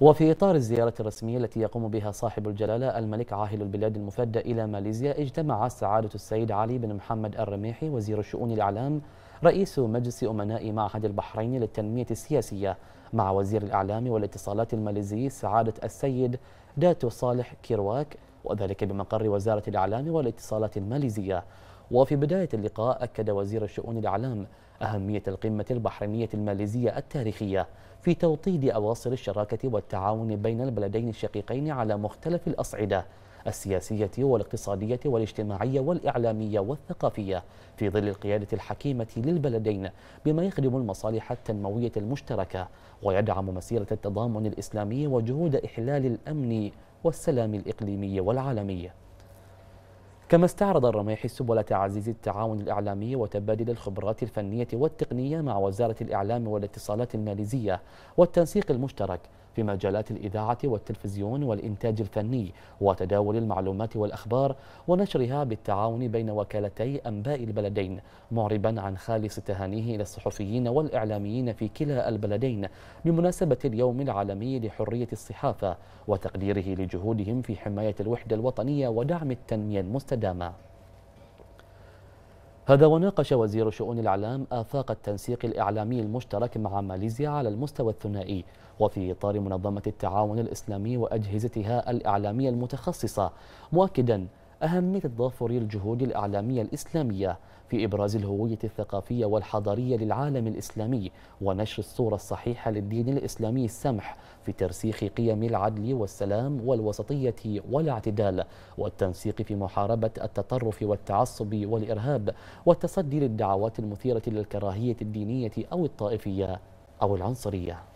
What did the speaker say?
وفي إطار الزيارة الرسمية التي يقوم بها صاحب الجلالة الملك عاهل البلاد المفدى إلى ماليزيا اجتمع سعادة السيد علي بن محمد الرميحي وزير شؤون الإعلام رئيس مجلس أمناء معهد البحرين للتنمية السياسية مع وزير الإعلام والاتصالات الماليزي سعادة السيد داتو صالح كيرواك وذلك بمقر وزارة الإعلام والاتصالات الماليزية وفي بداية اللقاء أكد وزير الشؤون الإعلام أهمية القمة البحرينية الماليزية التاريخية في توطيد أواصر الشراكة والتعاون بين البلدين الشقيقين على مختلف الأصعدة السياسية والاقتصادية والاجتماعية والإعلامية والثقافية في ظل القيادة الحكيمة للبلدين بما يخدم المصالح التنموية المشتركة ويدعم مسيرة التضامن الإسلامي وجهود إحلال الأمن والسلام الإقليمي والعالمي كما استعرض الرميحي سبل تعزيز التعاون الإعلامي وتبادل الخبرات الفنية والتقنية مع وزارة الإعلام والاتصالات الماليزية والتنسيق المشترك في مجالات الإذاعة والتلفزيون والإنتاج الفني وتداول المعلومات والأخبار ونشرها بالتعاون بين وكالتي أنباء البلدين معربا عن خالص تهانيه إلى الصحفيين والإعلاميين في كلا البلدين بمناسبة اليوم العالمي لحرية الصحافة وتقديره لجهودهم في حماية الوحدة الوطنية ودعم التنمية المستدامة هذا وناقش وزير شؤون الإعلام آفاق التنسيق الإعلامي المشترك مع ماليزيا على المستوى الثنائي وفي إطار منظمة التعاون الإسلامي وأجهزتها الإعلامية المتخصصة مؤكدا أهمية تضافر الجهود الإعلامية الإسلامية في إبراز الهوية الثقافية والحضارية للعالم الإسلامي ونشر الصورة الصحيحة للدين الإسلامي السمح في ترسيخ قيم العدل والسلام والوسطية والاعتدال والتنسيق في محاربة التطرف والتعصب والإرهاب والتصدي للدعوات المثيرة للكراهية الدينية أو الطائفية أو العنصرية